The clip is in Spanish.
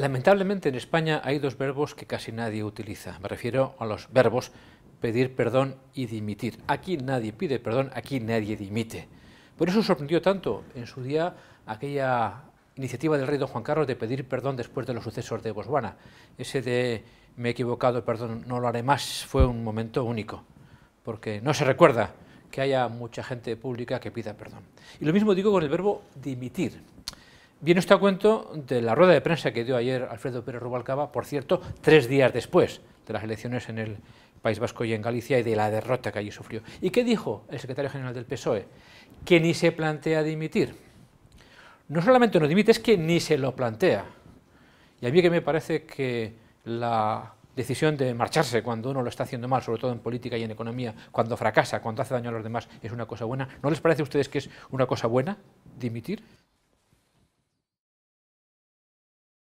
Lamentablemente en España hay dos verbos que casi nadie utiliza. Me refiero a los verbos pedir perdón y dimitir. Aquí nadie pide perdón, aquí nadie dimite. Por eso sorprendió tanto en su día aquella iniciativa del rey don Juan Carlos de pedir perdón después de los sucesos de Botswana. Ese de me he equivocado, perdón, no lo haré más, fue un momento único, porque no se recuerda que haya mucha gente pública que pida perdón. Y lo mismo digo con el verbo dimitir. Viene usted a cuento de la rueda de prensa que dio ayer Alfredo Pérez Rubalcaba, por cierto, tres días después de las elecciones en el País Vasco y en Galicia y de la derrota que allí sufrió. ¿Y qué dijo el secretario general del PSOE? Que ni se plantea dimitir. No solamente no dimite, es que ni se lo plantea. Y a mí que me parece que la decisión de marcharse cuando uno lo está haciendo mal, sobre todo en política y en economía, cuando fracasa, cuando hace daño a los demás, es una cosa buena. ¿No les parece a ustedes que es una cosa buena dimitir?